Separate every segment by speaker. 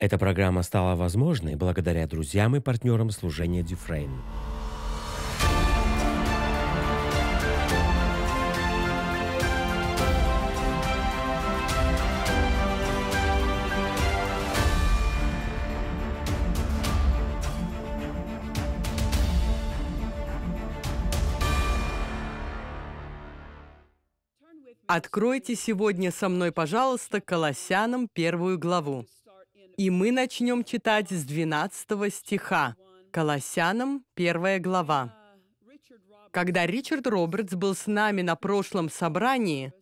Speaker 1: Эта программа стала возможной благодаря друзьям и партнерам служения Дюфрейн. Откройте сегодня со мной, пожалуйста, Колоссянам первую главу. И мы начнем читать с 12 стиха. Колоссянам, первая глава. Когда Ричард Робертс был с нами на прошлом собрании,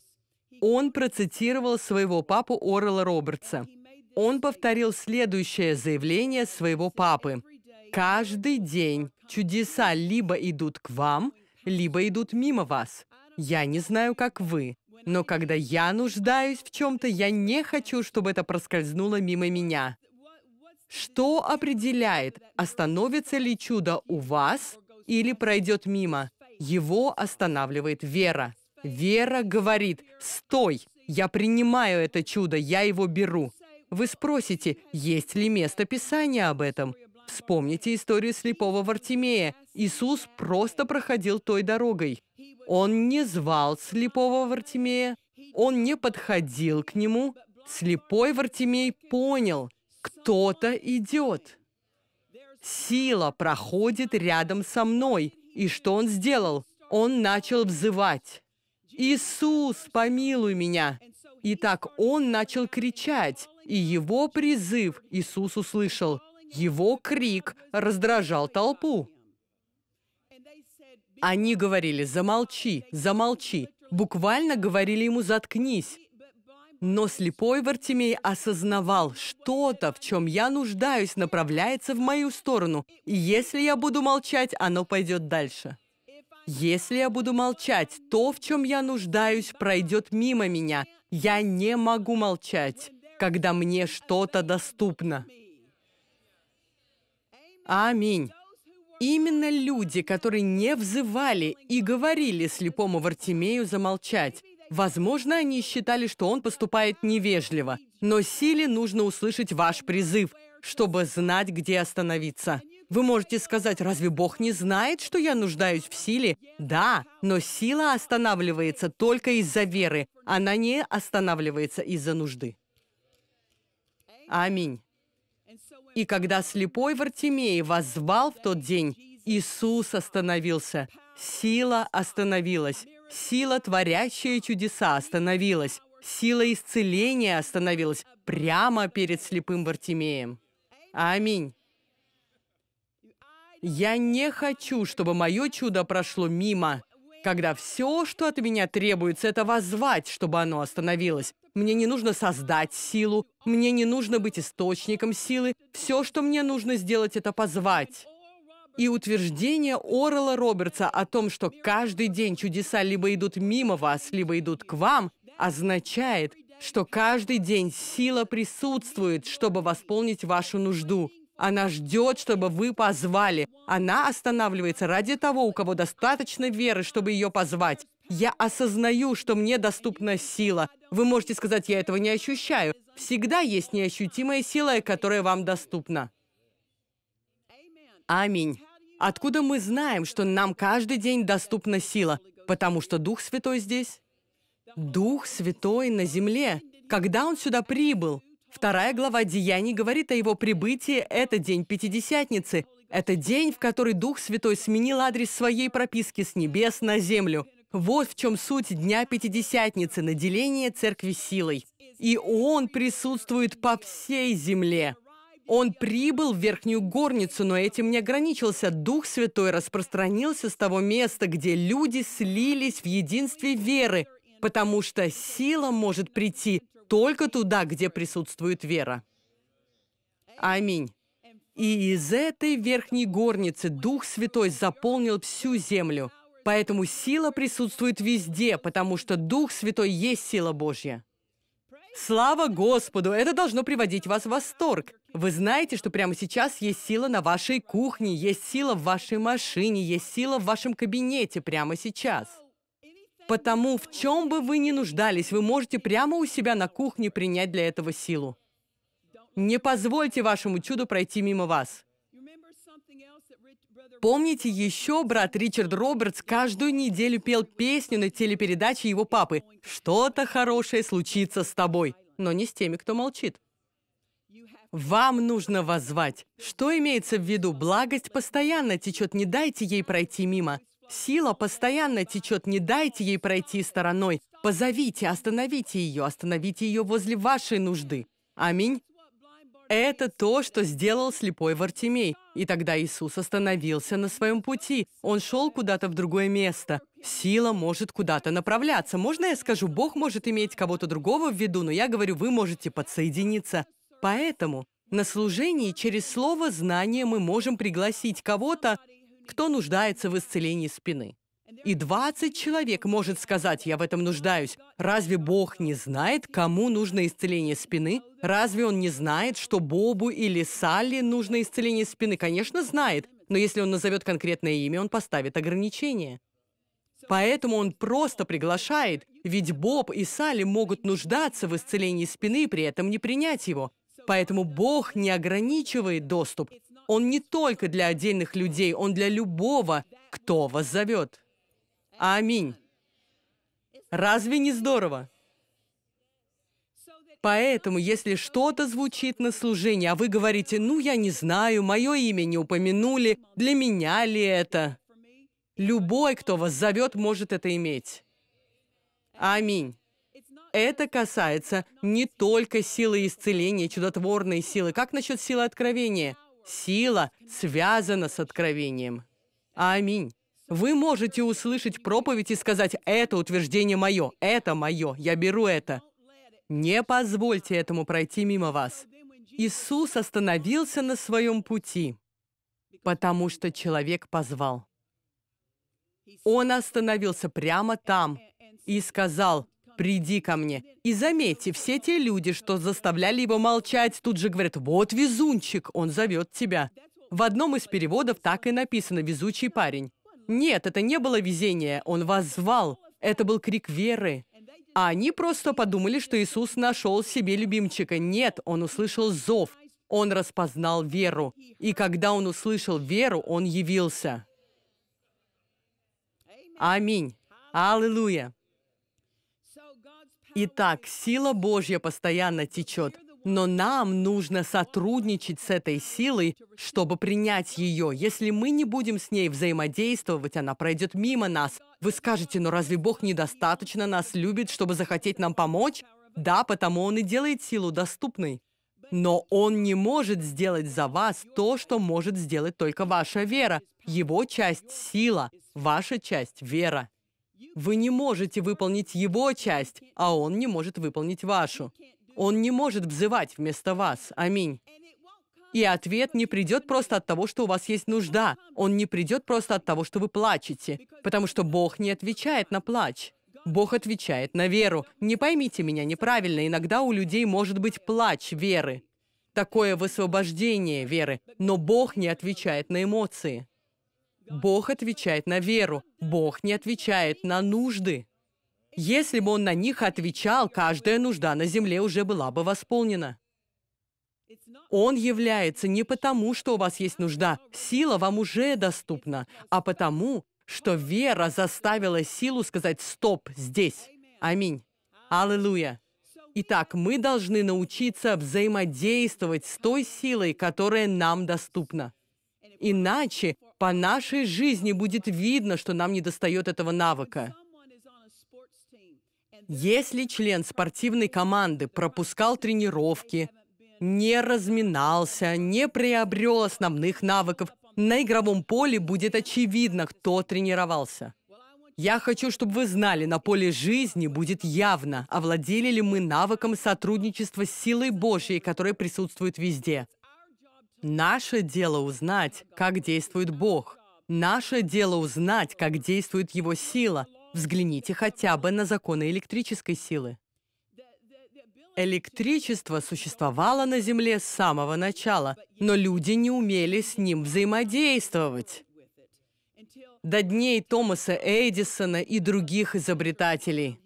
Speaker 1: он процитировал своего папу Орла Робертса. Он повторил следующее заявление своего папы. «Каждый день чудеса либо идут к вам, либо идут мимо вас. Я не знаю, как вы, но когда я нуждаюсь в чем-то, я не хочу, чтобы это проскользнуло мимо меня. Что определяет, остановится ли чудо у вас или пройдет мимо? Его останавливает вера. Вера говорит, «Стой! Я принимаю это чудо, я его беру». Вы спросите, есть ли место Писания об этом? Вспомните историю слепого Вартимея. Иисус просто проходил той дорогой. Он не звал слепого Вартимея, он не подходил к нему. Слепой Вартимей понял, кто-то идет. Сила проходит рядом со мной. И что он сделал? Он начал взывать. «Иисус, помилуй меня!» И так он начал кричать, и его призыв Иисус услышал – его крик раздражал толпу. Они говорили «замолчи, замолчи», буквально говорили ему «заткнись». Но слепой Вартимей осознавал, что-то, в чем я нуждаюсь, направляется в мою сторону, и если я буду молчать, оно пойдет дальше. Если я буду молчать, то, в чем я нуждаюсь, пройдет мимо меня. Я не могу молчать, когда мне что-то доступно. Аминь. Именно люди, которые не взывали и говорили слепому Вартимею замолчать. Возможно, они считали, что он поступает невежливо, но силе нужно услышать ваш призыв, чтобы знать, где остановиться. Вы можете сказать, разве Бог не знает, что я нуждаюсь в силе? Да, но сила останавливается только из-за веры, она не останавливается из-за нужды. Аминь. И когда слепой Вартимей возвал в тот день, Иисус остановился. Сила остановилась. Сила, творящая чудеса, остановилась. Сила исцеления остановилась прямо перед слепым Вартимеем. Аминь. Я не хочу, чтобы мое чудо прошло мимо, когда все, что от меня требуется, это возвать, чтобы оно остановилось, мне не нужно создать силу. Мне не нужно быть источником силы. Все, что мне нужно сделать, это позвать. И утверждение Орла Робертса о том, что каждый день чудеса либо идут мимо вас, либо идут к вам, означает, что каждый день сила присутствует, чтобы восполнить вашу нужду. Она ждет, чтобы вы позвали. Она останавливается ради того, у кого достаточно веры, чтобы ее позвать. Я осознаю, что мне доступна сила. Вы можете сказать, я этого не ощущаю. Всегда есть неощутимая сила, которая вам доступна. Аминь. Откуда мы знаем, что нам каждый день доступна сила? Потому что Дух Святой здесь. Дух Святой на земле. Когда Он сюда прибыл? Вторая глава Деяний говорит о его прибытии. Это день Пятидесятницы. Это день, в который Дух Святой сменил адрес своей прописки с небес на землю – вот в чем суть Дня Пятидесятницы – наделение церкви силой. И он присутствует по всей земле. Он прибыл в Верхнюю Горницу, но этим не ограничился. Дух Святой распространился с того места, где люди слились в единстве веры, потому что сила может прийти только туда, где присутствует вера. Аминь. И из этой верхней горницы Дух Святой заполнил всю землю – Поэтому сила присутствует везде, потому что Дух Святой есть сила Божья. Слава Господу! Это должно приводить вас в восторг. Вы знаете, что прямо сейчас есть сила на вашей кухне, есть сила в вашей машине, есть сила в вашем кабинете прямо сейчас. Потому в чем бы вы ни нуждались, вы можете прямо у себя на кухне принять для этого силу. Не позвольте вашему чуду пройти мимо вас. Помните, еще брат Ричард Робертс каждую неделю пел песню на телепередаче его папы «Что-то хорошее случится с тобой», но не с теми, кто молчит. Вам нужно воззвать. Что имеется в виду? Благость постоянно течет, не дайте ей пройти мимо. Сила постоянно течет, не дайте ей пройти стороной. Позовите, остановите ее, остановите ее возле вашей нужды. Аминь. Это то, что сделал слепой Вартимей. И тогда Иисус остановился на своем пути. Он шел куда-то в другое место. Сила может куда-то направляться. Можно я скажу, Бог может иметь кого-то другого в виду, но я говорю, вы можете подсоединиться. Поэтому на служении через слово знание мы можем пригласить кого-то, кто нуждается в исцелении спины. И 20 человек может сказать, я в этом нуждаюсь. Разве Бог не знает, кому нужно исцеление спины? Разве Он не знает, что Бобу или Салли нужно исцеление спины? Конечно, знает. Но если он назовет конкретное имя, он поставит ограничение. Поэтому он просто приглашает, ведь Боб и Салли могут нуждаться в исцелении спины и при этом не принять его. Поэтому Бог не ограничивает доступ. Он не только для отдельных людей, он для любого, кто вас зовет. Аминь. Разве не здорово? Поэтому, если что-то звучит на служении, а вы говорите, ну, я не знаю, мое имя не упомянули, для меня ли это? Любой, кто вас зовет, может это иметь. Аминь. Это касается не только силы исцеления, чудотворной силы. Как насчет силы откровения? Сила связана с откровением. Аминь. Вы можете услышать проповедь и сказать, это утверждение мое, это мое, я беру это. Не позвольте этому пройти мимо вас. Иисус остановился на своем пути, потому что человек позвал. Он остановился прямо там и сказал, «Приди ко мне». И заметьте, все те люди, что заставляли его молчать, тут же говорят, «Вот везунчик, он зовет тебя». В одном из переводов так и написано «везучий парень». Нет, это не было везение. Он вас звал. Это был крик веры. А они просто подумали, что Иисус нашел себе любимчика. Нет, он услышал зов. Он распознал веру. И когда он услышал веру, он явился. Аминь. Аллилуйя. Итак, сила Божья постоянно течет. Но нам нужно сотрудничать с этой силой, чтобы принять ее. Если мы не будем с ней взаимодействовать, она пройдет мимо нас. Вы скажете, но «Ну разве Бог недостаточно нас любит, чтобы захотеть нам помочь? Да, потому Он и делает силу доступной. Но Он не может сделать за вас то, что может сделать только ваша вера. Его часть — сила, ваша часть — вера. Вы не можете выполнить Его часть, а Он не может выполнить вашу. Он не может взывать вместо вас. Аминь. И ответ не придет просто от того, что у вас есть нужда. Он не придет просто от того, что вы плачете. Потому что Бог не отвечает на плач. Бог отвечает на веру. Не поймите меня неправильно, иногда у людей может быть плач веры. Такое высвобождение веры. Но Бог не отвечает на эмоции. Бог отвечает на веру. Бог не отвечает на нужды. Если бы он на них отвечал, каждая нужда на земле уже была бы восполнена. Он является не потому, что у вас есть нужда, сила вам уже доступна, а потому, что вера заставила силу сказать «стоп» здесь. Аминь. Аллилуйя. Итак, мы должны научиться взаимодействовать с той силой, которая нам доступна. Иначе по нашей жизни будет видно, что нам недостает этого навыка. Если член спортивной команды пропускал тренировки, не разминался, не приобрел основных навыков, на игровом поле будет очевидно, кто тренировался. Я хочу, чтобы вы знали, на поле жизни будет явно, овладели ли мы навыком сотрудничества с силой Божьей, которая присутствует везде. Наше дело узнать, как действует Бог. Наше дело узнать, как действует Его сила – Взгляните хотя бы на законы электрической силы. Электричество существовало на Земле с самого начала, но люди не умели с ним взаимодействовать. До дней Томаса Эдисона и других изобретателей.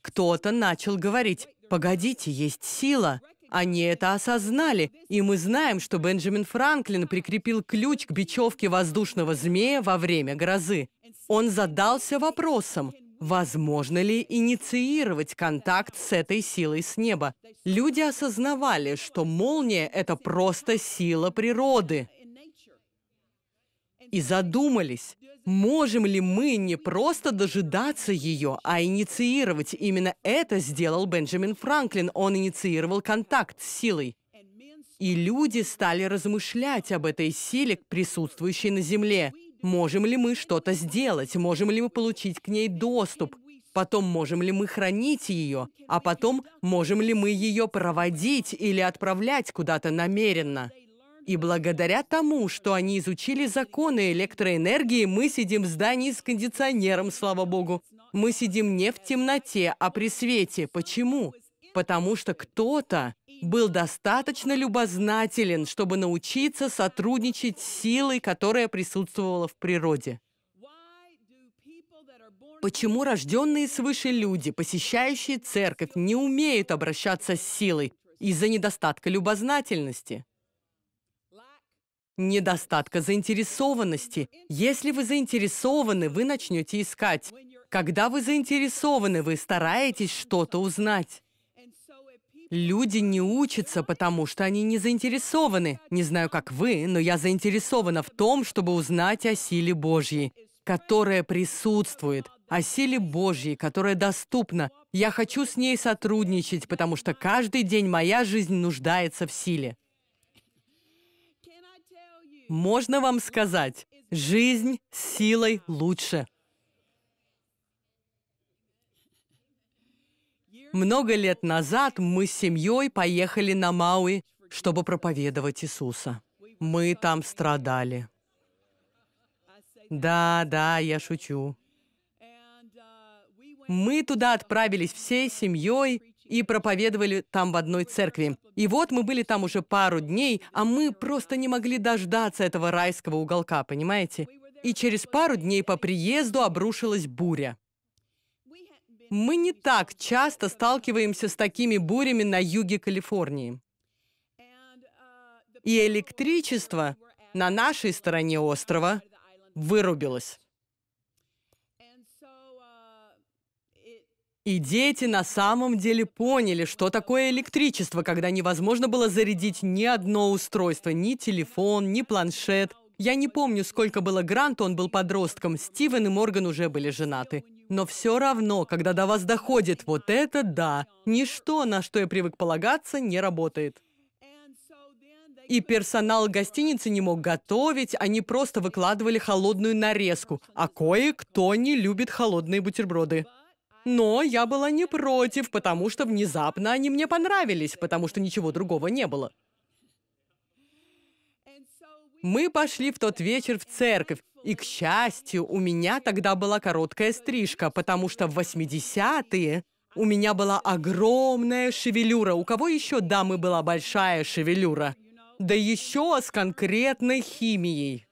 Speaker 1: Кто-то начал говорить, погодите, есть сила, они это осознали, и мы знаем, что Бенджамин Франклин прикрепил ключ к бечевке воздушного змея во время грозы. Он задался вопросом, возможно ли инициировать контакт с этой силой с неба. Люди осознавали, что молния – это просто сила природы. И задумались, Можем ли мы не просто дожидаться ее, а инициировать? Именно это сделал Бенджамин Франклин. Он инициировал контакт с силой. И люди стали размышлять об этой силе, присутствующей на Земле. Можем ли мы что-то сделать? Можем ли мы получить к ней доступ? Потом, можем ли мы хранить ее? А потом, можем ли мы ее проводить или отправлять куда-то намеренно? И благодаря тому, что они изучили законы электроэнергии, мы сидим в здании с кондиционером, слава богу. Мы сидим не в темноте, а при свете. Почему? Потому что кто-то был достаточно любознателен, чтобы научиться сотрудничать с силой, которая присутствовала в природе. Почему рожденные свыше люди, посещающие церковь, не умеют обращаться с силой из-за недостатка любознательности? недостатка заинтересованности. Если вы заинтересованы, вы начнете искать. Когда вы заинтересованы, вы стараетесь что-то узнать. Люди не учатся, потому что они не заинтересованы. Не знаю, как вы, но я заинтересована в том, чтобы узнать о силе Божьей, которая присутствует, о силе Божьей, которая доступна. Я хочу с ней сотрудничать, потому что каждый день моя жизнь нуждается в силе можно вам сказать, жизнь с силой лучше. Много лет назад мы с семьей поехали на Мауи, чтобы проповедовать Иисуса. Мы там страдали. Да, да, я шучу. Мы туда отправились всей семьей, и проповедовали там в одной церкви. И вот мы были там уже пару дней, а мы просто не могли дождаться этого райского уголка, понимаете? И через пару дней по приезду обрушилась буря. Мы не так часто сталкиваемся с такими бурями на юге Калифорнии. И электричество на нашей стороне острова вырубилось. И дети на самом деле поняли, что такое электричество, когда невозможно было зарядить ни одно устройство, ни телефон, ни планшет. Я не помню, сколько было Гранту, он был подростком, Стивен и Морган уже были женаты. Но все равно, когда до вас доходит вот это да, ничто, на что я привык полагаться, не работает. И персонал гостиницы не мог готовить, они просто выкладывали холодную нарезку, а кое-кто не любит холодные бутерброды. Но я была не против, потому что внезапно они мне понравились, потому что ничего другого не было. Мы пошли в тот вечер в церковь, и, к счастью, у меня тогда была короткая стрижка, потому что в 80-е у меня была огромная шевелюра. У кого еще дамы была большая шевелюра? Да еще с конкретной химией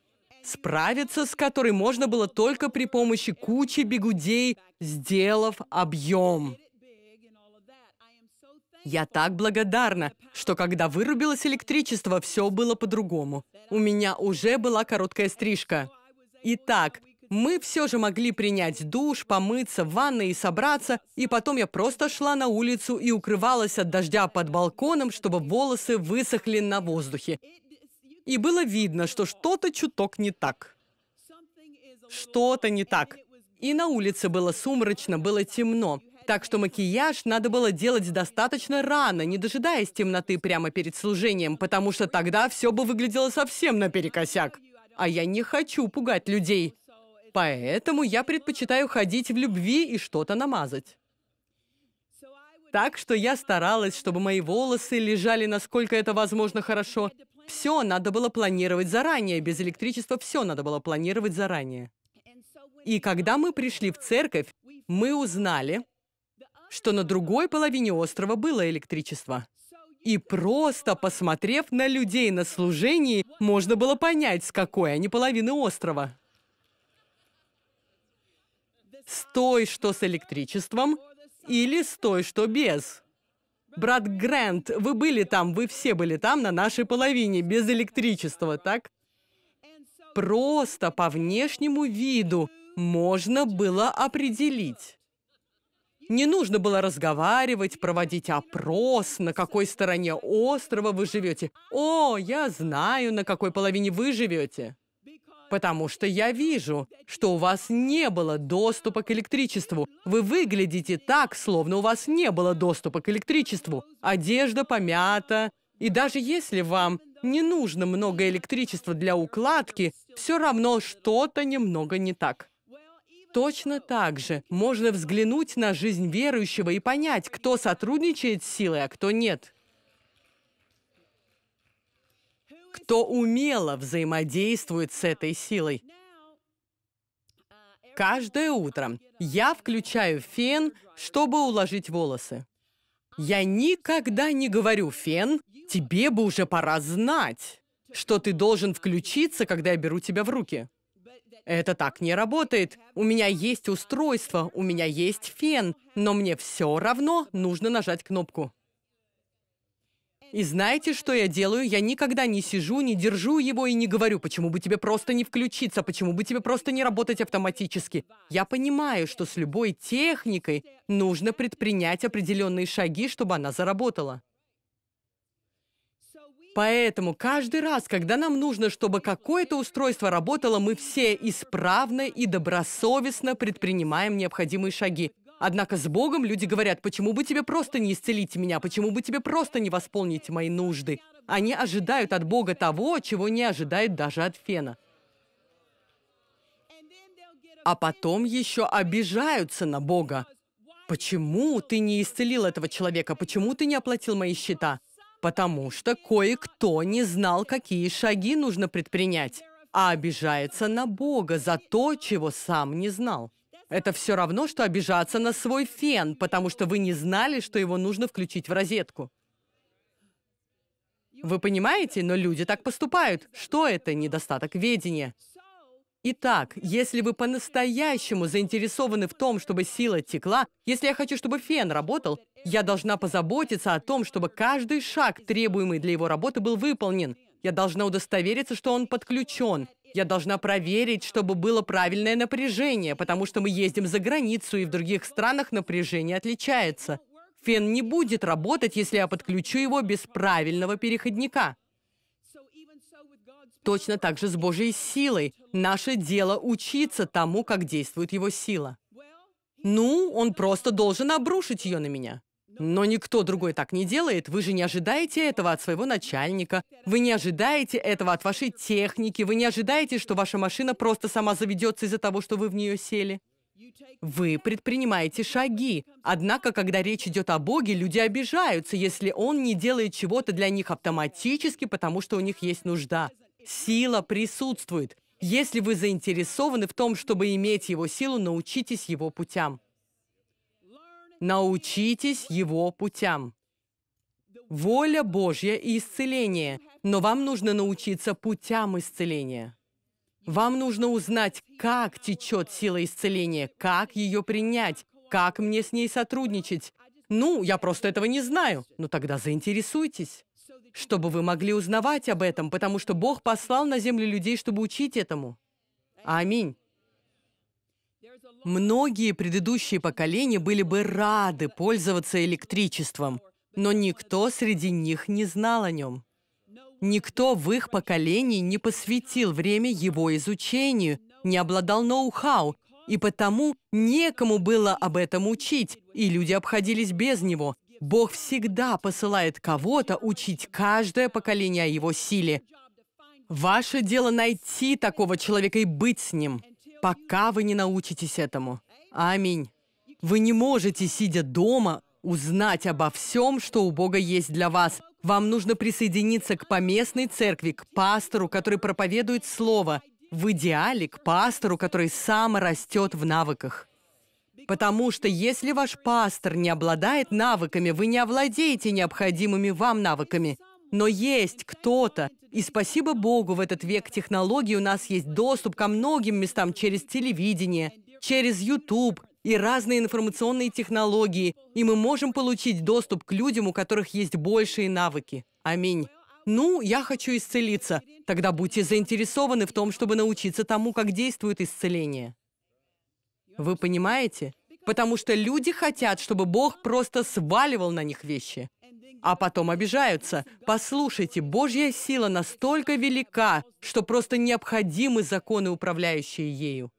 Speaker 1: справиться с которой можно было только при помощи кучи бегудей, сделав объем. Я так благодарна, что когда вырубилось электричество, все было по-другому. У меня уже была короткая стрижка. Итак, мы все же могли принять душ, помыться в ванной и собраться, и потом я просто шла на улицу и укрывалась от дождя под балконом, чтобы волосы высохли на воздухе и было видно, что что-то чуток не так. Что-то не так. И на улице было сумрачно, было темно. Так что макияж надо было делать достаточно рано, не дожидаясь темноты прямо перед служением, потому что тогда все бы выглядело совсем наперекосяк. А я не хочу пугать людей. Поэтому я предпочитаю ходить в любви и что-то намазать. Так что я старалась, чтобы мои волосы лежали насколько это возможно хорошо, все надо было планировать заранее. Без электричества все надо было планировать заранее. И когда мы пришли в церковь, мы узнали, что на другой половине острова было электричество. И просто посмотрев на людей на служении, можно было понять, с какой они половины острова. С той, что с электричеством, или с той, что без. Брат Грант, вы были там, вы все были там на нашей половине, без электричества, так? Просто по внешнему виду можно было определить. Не нужно было разговаривать, проводить опрос, на какой стороне острова вы живете. О, я знаю, на какой половине вы живете потому что я вижу, что у вас не было доступа к электричеству. Вы выглядите так, словно у вас не было доступа к электричеству. Одежда помята. И даже если вам не нужно много электричества для укладки, все равно что-то немного не так. Точно так же можно взглянуть на жизнь верующего и понять, кто сотрудничает с силой, а кто нет. кто умело взаимодействует с этой силой. Каждое утро я включаю фен, чтобы уложить волосы. Я никогда не говорю, Фен, тебе бы уже пора знать, что ты должен включиться, когда я беру тебя в руки. Это так не работает. У меня есть устройство, у меня есть фен, но мне все равно нужно нажать кнопку. И знаете, что я делаю? Я никогда не сижу, не держу его и не говорю, почему бы тебе просто не включиться, почему бы тебе просто не работать автоматически. Я понимаю, что с любой техникой нужно предпринять определенные шаги, чтобы она заработала. Поэтому каждый раз, когда нам нужно, чтобы какое-то устройство работало, мы все исправно и добросовестно предпринимаем необходимые шаги. Однако с Богом люди говорят, почему бы тебе просто не исцелить меня, почему бы тебе просто не восполнить мои нужды. Они ожидают от Бога того, чего не ожидают даже от Фена. А потом еще обижаются на Бога. Почему ты не исцелил этого человека? Почему ты не оплатил мои счета? Потому что кое-кто не знал, какие шаги нужно предпринять, а обижается на Бога за то, чего сам не знал. Это все равно, что обижаться на свой фен, потому что вы не знали, что его нужно включить в розетку. Вы понимаете, но люди так поступают. Что это? Недостаток ведения. Итак, если вы по-настоящему заинтересованы в том, чтобы сила текла, если я хочу, чтобы фен работал, я должна позаботиться о том, чтобы каждый шаг, требуемый для его работы, был выполнен. Я должна удостовериться, что он подключен. Я должна проверить, чтобы было правильное напряжение, потому что мы ездим за границу, и в других странах напряжение отличается. Фен не будет работать, если я подключу его без правильного переходника. Точно так же с Божьей силой. Наше дело учиться тому, как действует его сила. Ну, он просто должен обрушить ее на меня. Но никто другой так не делает. Вы же не ожидаете этого от своего начальника. Вы не ожидаете этого от вашей техники. Вы не ожидаете, что ваша машина просто сама заведется из-за того, что вы в нее сели. Вы предпринимаете шаги. Однако, когда речь идет о Боге, люди обижаются, если Он не делает чего-то для них автоматически, потому что у них есть нужда. Сила присутствует. Если вы заинтересованы в том, чтобы иметь Его силу, научитесь Его путям научитесь его путям. Воля Божья и исцеление, но вам нужно научиться путям исцеления. Вам нужно узнать, как течет сила исцеления, как ее принять, как мне с ней сотрудничать. Ну, я просто этого не знаю. Но тогда заинтересуйтесь, чтобы вы могли узнавать об этом, потому что Бог послал на землю людей, чтобы учить этому. Аминь. Многие предыдущие поколения были бы рады пользоваться электричеством, но никто среди них не знал о нем. Никто в их поколении не посвятил время его изучению, не обладал ноу-хау, и потому некому было об этом учить, и люди обходились без него. Бог всегда посылает кого-то учить каждое поколение о его силе. Ваше дело найти такого человека и быть с ним пока вы не научитесь этому. Аминь. Вы не можете, сидя дома, узнать обо всем, что у Бога есть для вас. Вам нужно присоединиться к поместной церкви, к пастору, который проповедует Слово, в идеале к пастору, который сам растет в навыках. Потому что если ваш пастор не обладает навыками, вы не овладеете необходимыми вам навыками – но есть кто-то. И спасибо Богу, в этот век технологий у нас есть доступ ко многим местам через телевидение, через YouTube и разные информационные технологии, и мы можем получить доступ к людям, у которых есть большие навыки. Аминь. «Ну, я хочу исцелиться». Тогда будьте заинтересованы в том, чтобы научиться тому, как действует исцеление. Вы понимаете? Потому что люди хотят, чтобы Бог просто сваливал на них вещи а потом обижаются. Послушайте, Божья сила настолько велика, что просто необходимы законы, управляющие ею.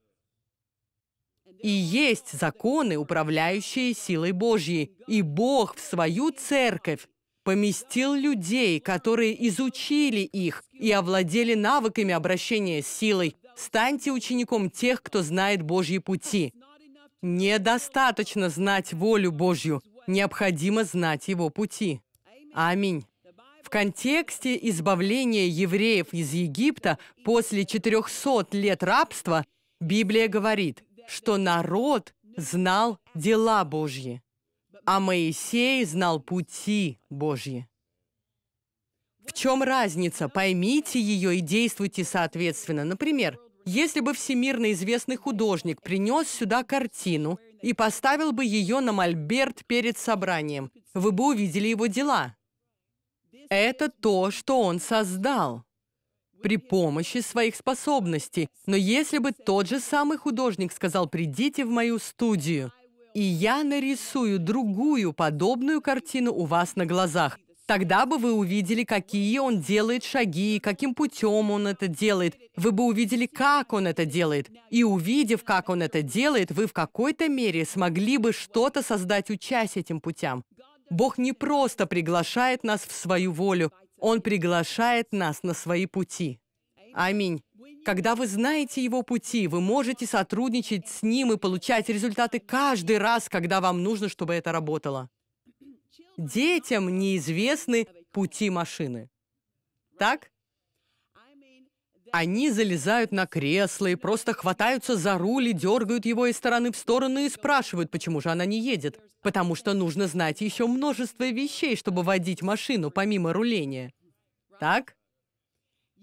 Speaker 1: И есть законы, управляющие силой Божьей. И Бог в свою церковь поместил людей, которые изучили их и овладели навыками обращения с силой. Станьте учеником тех, кто знает Божьи пути. Недостаточно знать волю Божью необходимо знать его пути. Аминь. В контексте избавления евреев из Египта после 400 лет рабства Библия говорит, что народ знал дела Божьи, а Моисей знал пути Божьи. В чем разница? Поймите ее и действуйте соответственно. Например, если бы всемирно известный художник принес сюда картину, и поставил бы ее на мольберт перед собранием. Вы бы увидели его дела. Это то, что он создал при помощи своих способностей. Но если бы тот же самый художник сказал «придите в мою студию», и я нарисую другую подобную картину у вас на глазах, Тогда бы вы увидели, какие он делает шаги, каким путем он это делает. Вы бы увидели, как он это делает. И увидев, как он это делает, вы в какой-то мере смогли бы что-то создать, участь этим путям. Бог не просто приглашает нас в свою волю, Он приглашает нас на свои пути. Аминь. Когда вы знаете Его пути, вы можете сотрудничать с Ним и получать результаты каждый раз, когда вам нужно, чтобы это работало детям неизвестны пути машины. Так? Они залезают на кресло и просто хватаются за руль и дергают его из стороны в сторону и спрашивают, почему же она не едет. Потому что нужно знать еще множество вещей, чтобы водить машину помимо руления. Так?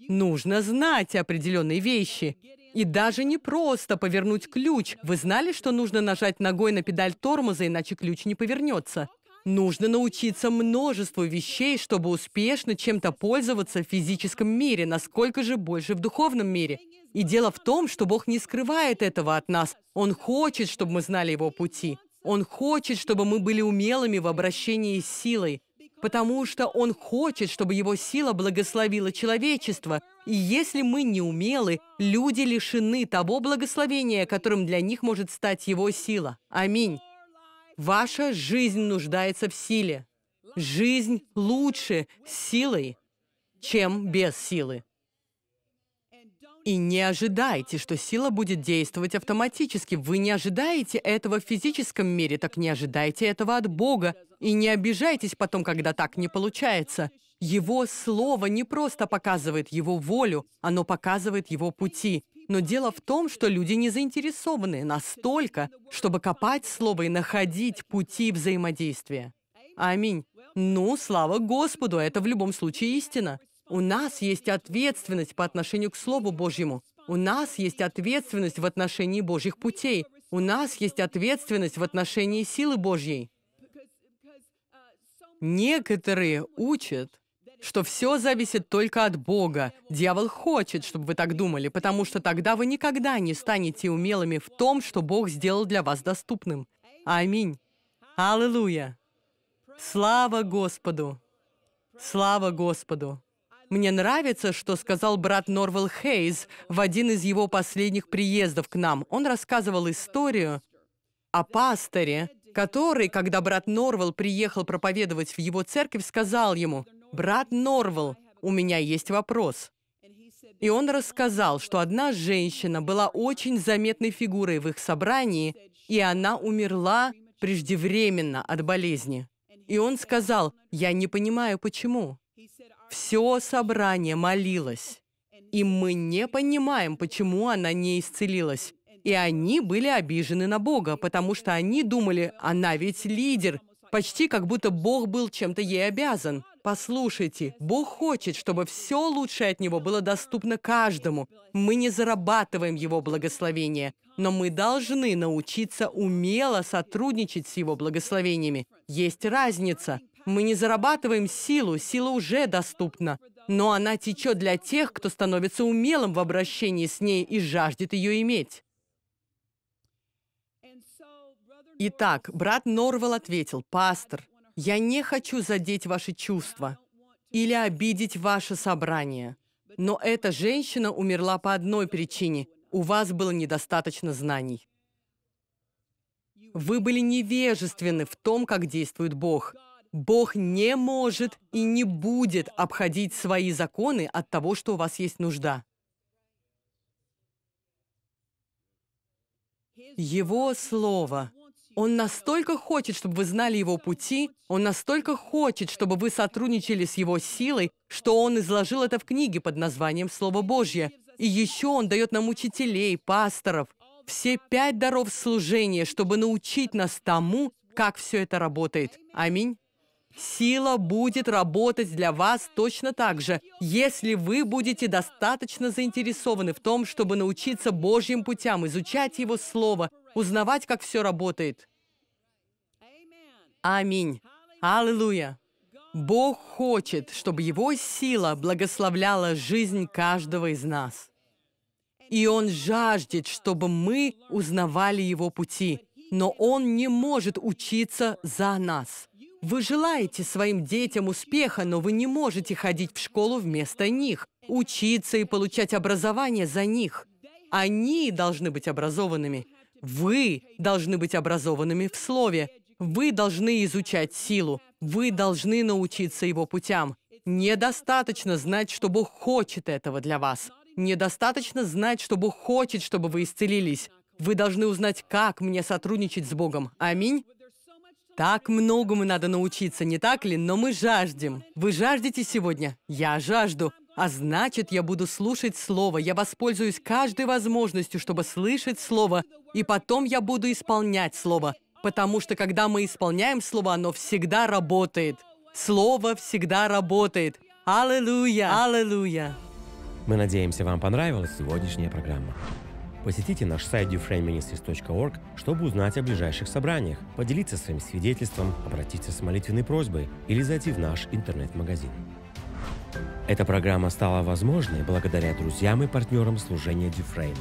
Speaker 1: Нужно знать определенные вещи. И даже не просто повернуть ключ. Вы знали, что нужно нажать ногой на педаль тормоза, иначе ключ не повернется? Нужно научиться множеству вещей, чтобы успешно чем-то пользоваться в физическом мире, насколько же больше в духовном мире. И дело в том, что Бог не скрывает этого от нас. Он хочет, чтобы мы знали Его пути. Он хочет, чтобы мы были умелыми в обращении с силой, потому что Он хочет, чтобы Его сила благословила человечество. И если мы не умелы, люди лишены того благословения, которым для них может стать Его сила. Аминь. Ваша жизнь нуждается в силе. Жизнь лучше с силой, чем без силы. И не ожидайте, что сила будет действовать автоматически. Вы не ожидаете этого в физическом мире, так не ожидайте этого от Бога. И не обижайтесь потом, когда так не получается. Его слово не просто показывает его волю, оно показывает его пути. Но дело в том, что люди не заинтересованы настолько, чтобы копать слово и находить пути взаимодействия. Аминь. Ну, слава Господу, это в любом случае истина. У нас есть ответственность по отношению к Слову Божьему. У нас есть ответственность в отношении Божьих путей. У нас есть ответственность в отношении силы Божьей. Некоторые учат, что все зависит только от Бога. Дьявол хочет, чтобы вы так думали, потому что тогда вы никогда не станете умелыми в том, что Бог сделал для вас доступным. Аминь. Аллилуйя. Слава Господу. Слава Господу. Мне нравится, что сказал брат Норвелл Хейз в один из его последних приездов к нам. Он рассказывал историю о пасторе, который, когда брат Норвелл приехал проповедовать в его церковь, сказал ему, «Брат Норвелл, у меня есть вопрос». И он рассказал, что одна женщина была очень заметной фигурой в их собрании, и она умерла преждевременно от болезни. И он сказал, «Я не понимаю, почему». Все собрание молилось, и мы не понимаем, почему она не исцелилась. И они были обижены на Бога, потому что они думали, она ведь лидер, почти как будто Бог был чем-то ей обязан. Послушайте, Бог хочет, чтобы все лучшее от Него было доступно каждому. Мы не зарабатываем Его благословение, но мы должны научиться умело сотрудничать с Его благословениями. Есть разница. Мы не зарабатываем силу, сила уже доступна, но она течет для тех, кто становится умелым в обращении с ней и жаждет ее иметь. Итак, брат Норвал ответил, «Пастор, я не хочу задеть ваши чувства или обидеть ваше собрание. Но эта женщина умерла по одной причине. У вас было недостаточно знаний. Вы были невежественны в том, как действует Бог. Бог не может и не будет обходить свои законы от того, что у вас есть нужда. Его Слово – он настолько хочет, чтобы вы знали его пути, он настолько хочет, чтобы вы сотрудничали с его силой, что он изложил это в книге под названием «Слово Божье». И еще он дает нам учителей, пасторов, все пять даров служения, чтобы научить нас тому, как все это работает. Аминь. Сила будет работать для вас точно так же, если вы будете достаточно заинтересованы в том, чтобы научиться Божьим путям, изучать Его Слово, узнавать, как все работает. Аминь. Аллилуйя. Бог хочет, чтобы Его сила благословляла жизнь каждого из нас. И Он жаждет, чтобы мы узнавали Его пути, но Он не может учиться за нас. Вы желаете своим детям успеха, но вы не можете ходить в школу вместо них, учиться и получать образование за них. Они должны быть образованными. Вы должны быть образованными в слове. Вы должны изучать силу. Вы должны научиться его путям. Недостаточно знать, что Бог хочет этого для вас. Недостаточно знать, что Бог хочет, чтобы вы исцелились. Вы должны узнать, как мне сотрудничать с Богом. Аминь. Так многому надо научиться, не так ли? Но мы жаждем. Вы жаждете сегодня? Я жажду. А значит, я буду слушать Слово. Я воспользуюсь каждой возможностью, чтобы слышать Слово. И потом я буду исполнять Слово. Потому что, когда мы исполняем Слово, оно всегда работает. Слово всегда работает. Аллилуйя! Аллилуйя! Мы надеемся, вам понравилась сегодняшняя программа. Посетите наш сайт dufrainministries.org, чтобы узнать о ближайших собраниях, поделиться своим свидетельством, обратиться с молитвенной просьбой или зайти в наш интернет-магазин. Эта программа стала возможной благодаря друзьям и партнерам служения Дюфрейма.